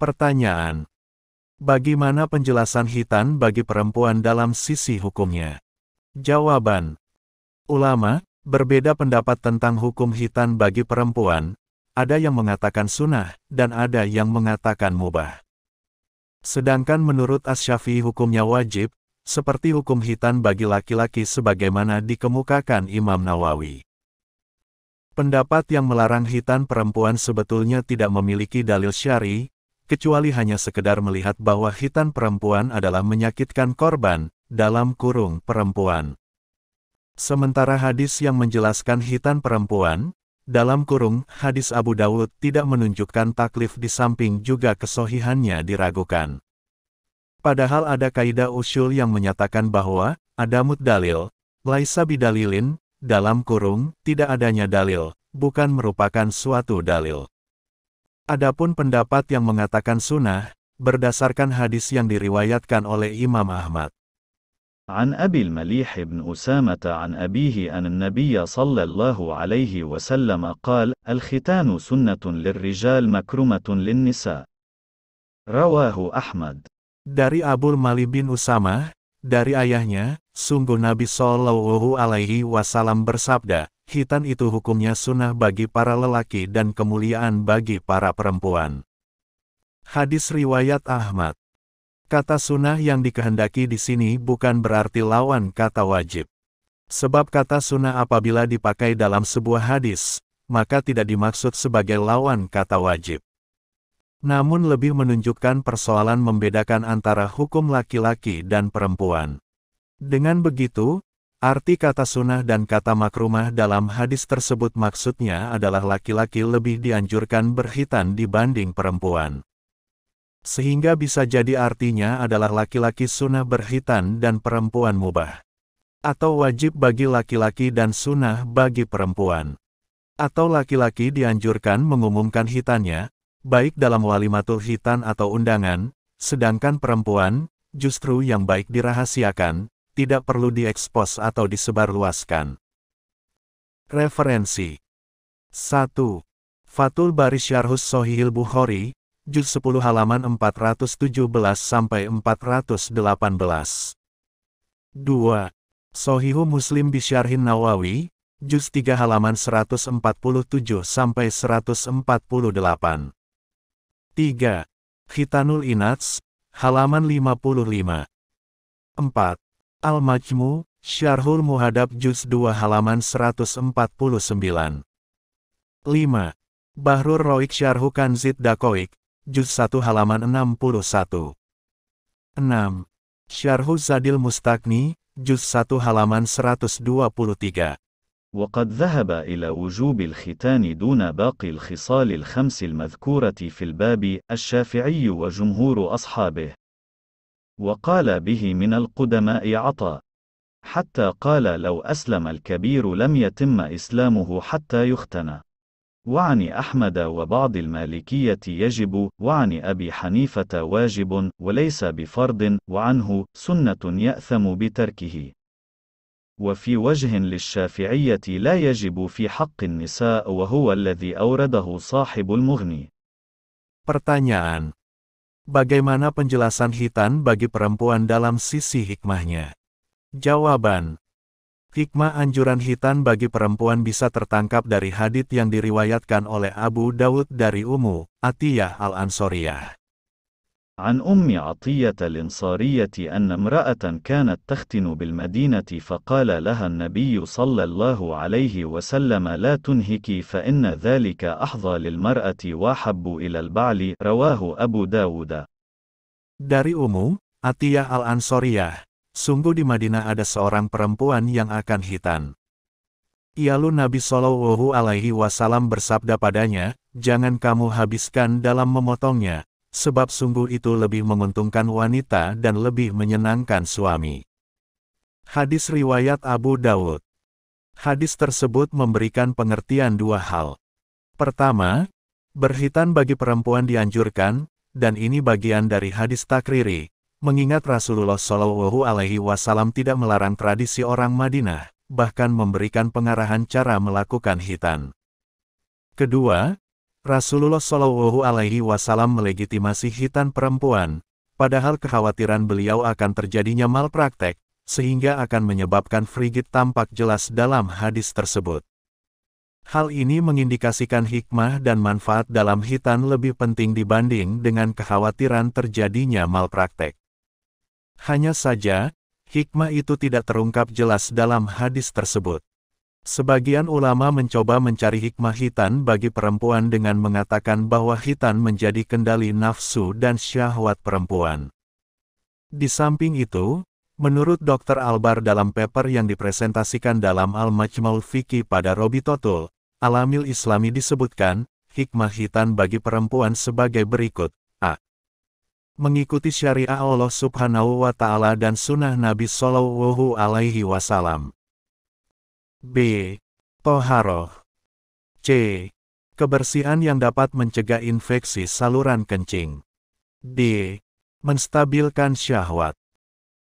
Pertanyaan. Bagaimana penjelasan hitan bagi perempuan dalam sisi hukumnya? Jawaban. Ulama, berbeda pendapat tentang hukum hitan bagi perempuan, ada yang mengatakan sunnah, dan ada yang mengatakan mubah. Sedangkan menurut Asyafi hukumnya wajib, seperti hukum hitan bagi laki-laki sebagaimana dikemukakan Imam Nawawi. Pendapat yang melarang hitan perempuan sebetulnya tidak memiliki dalil syari, kecuali hanya sekedar melihat bahwa hitan perempuan adalah menyakitkan korban, dalam kurung perempuan. Sementara hadis yang menjelaskan hitan perempuan, dalam kurung hadis Abu Dawud tidak menunjukkan taklif di samping juga kesohihannya diragukan. Padahal ada kaidah usul yang menyatakan bahwa, adamut dalil, laisa bidalilin, dalam kurung, tidak adanya dalil, bukan merupakan suatu dalil. Adapun pendapat yang mengatakan sunnah, berdasarkan hadis yang diriwayatkan oleh Imam Ahmad. عن أبي المليح بن أسامة عن أبيه أن النبي صلى الله عليه وسلم قال الختان سنة للرجال مكرمة للنساء رواه أحمد Dari Abul Mali bin Usama, dari ayahnya, sungguh Nabi Shallallahu Alaihi Wasallam bersabda, hitan itu hukumnya sunnah bagi para lelaki dan kemuliaan bagi para perempuan. Hadis Riwayat Ahmad Kata sunnah yang dikehendaki di sini bukan berarti lawan kata wajib. Sebab kata sunnah apabila dipakai dalam sebuah hadis, maka tidak dimaksud sebagai lawan kata wajib namun lebih menunjukkan persoalan membedakan antara hukum laki-laki dan perempuan. Dengan begitu, Arti kata sunnah dan kata makrumah dalam hadis tersebut maksudnya adalah laki-laki lebih dianjurkan berhitan dibanding perempuan. Sehingga bisa jadi artinya adalah laki-laki sunnah berhitan dan perempuan mubah. Atau wajib bagi laki-laki dan sunnah bagi perempuan. Atau laki-laki dianjurkan mengumumkan hitannya, baik dalam walimatul hitan atau undangan, sedangkan perempuan, justru yang baik dirahasiakan, tidak perlu diekspos atau disebarluaskan. Referensi 1. Fatul Bari Syarhus Sohihil Bukhari, Juz 10 halaman 417-418. sampai 2. Sohihu Muslim Bisyarhin Nawawi, Juz 3 halaman 147-148. sampai 3. Khitanul Inats, halaman 55. 4. Al-Majmu, Syarhul Muhadab Juz 2 halaman 149. 5. Bahrur Roik Syarhu Kanzid Dakoik, Juz 1 halaman 61. 6. Syarhu Zadil Mustakni, Juz 1 halaman 123. وقد ذهب إلى وجوب الختان دون باقي الخصال الخمس المذكورة في الباب الشافعي وجمهور أصحابه وقال به من القدماء عطاء حتى قال لو أسلم الكبير لم يتم إسلامه حتى يختنى وعن أحمد وبعض المالكية يجب وعن أبي حنيفة واجب وليس بفرض وعنه سنة يأثم بتركه وفي وجه للشافعية لا يجب في حق النساء وهو الذي أورده صاحب المغني Pertanyaan Bagaimana penjelasan hitan bagi perempuan dalam sisi hikmahnya? Jawaban Hikmah anjuran hitan bagi perempuan bisa tertangkap dari hadit yang diriwayatkan oleh Abu Dawud dari Umu, Atiyah al-Ansoriyah. عن أم عطية الإنصارية أن امرأة كانت تختن بالمدينة فقال لها النبي صلى الله عليه وسلم لا تنهكي فإن ذلك أحظى للمرأة وأحب إلى البعل رواه أبو داود Dari Umum, Atiyah Al-Ansoriyah, sungguh di Madinah ada seorang perempuan yang akan hitan. Ialu Nabi Shallallahu Alaihi Wasallam bersabda padanya, jangan kamu habiskan dalam memotongnya, sebab sungguh itu lebih menguntungkan wanita dan lebih menyenangkan suami. Hadis Riwayat Abu Dawud Hadis tersebut memberikan pengertian dua hal. Pertama, berhitan bagi perempuan dianjurkan, dan ini bagian dari hadis takriri, mengingat Rasulullah Shallallahu Alaihi Wasallam tidak melarang tradisi orang Madinah, bahkan memberikan pengarahan cara melakukan hitan. Kedua, Rasulullah Shallallahu Alaihi Wasallam melegitimasi hitan perempuan, padahal kekhawatiran beliau akan terjadinya malpraktek, sehingga akan menyebabkan frigid tampak jelas dalam hadis tersebut. Hal ini mengindikasikan hikmah dan manfaat dalam hitan lebih penting dibanding dengan kekhawatiran terjadinya malpraktek. Hanya saja, hikmah itu tidak terungkap jelas dalam hadis tersebut. Sebagian ulama mencoba mencari hikmah hitan bagi perempuan dengan mengatakan bahwa hitan menjadi kendali nafsu dan syahwat perempuan. Di samping itu, menurut Dr. Albar dalam paper yang dipresentasikan dalam Al-Majmul Fiqi pada Robi Totul, Alamil Islami disebutkan, hikmah hitan bagi perempuan sebagai berikut. A. Mengikuti syariah Allah Subhanahu wa Ta'ala dan sunnah Nabi Sallallahu Alaihi Wasallam. B. Toharoh. C. Kebersihan yang dapat mencegah infeksi saluran kencing. D. Menstabilkan syahwat.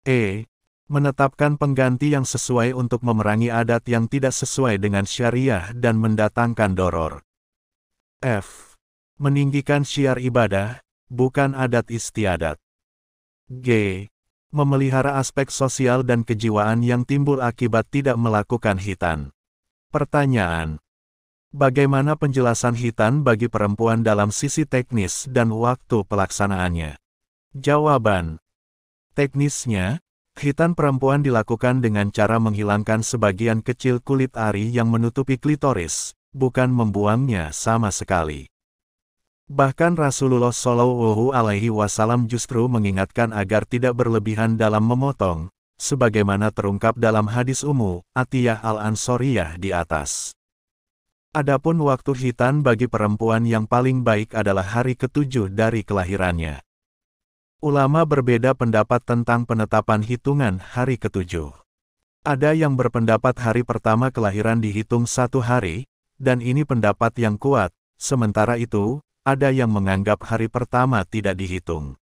E. Menetapkan pengganti yang sesuai untuk memerangi adat yang tidak sesuai dengan syariah dan mendatangkan doror. F. Meninggikan syiar ibadah, bukan adat istiadat. G memelihara aspek sosial dan kejiwaan yang timbul akibat tidak melakukan hitan. Pertanyaan. Bagaimana penjelasan hitan bagi perempuan dalam sisi teknis dan waktu pelaksanaannya? Jawaban. Teknisnya, hitan perempuan dilakukan dengan cara menghilangkan sebagian kecil kulit ari yang menutupi klitoris, bukan membuangnya sama sekali. Bahkan Rasulullah Shallallahu Alaihi Wasallam justru mengingatkan agar tidak berlebihan dalam memotong, sebagaimana terungkap dalam hadis Umu Atiyah al Ansoriyah di atas. Adapun waktu hitan bagi perempuan yang paling baik adalah hari ketujuh dari kelahirannya. Ulama berbeda pendapat tentang penetapan hitungan hari ketujuh. Ada yang berpendapat hari pertama kelahiran dihitung satu hari, dan ini pendapat yang kuat, sementara itu, ada yang menganggap hari pertama tidak dihitung.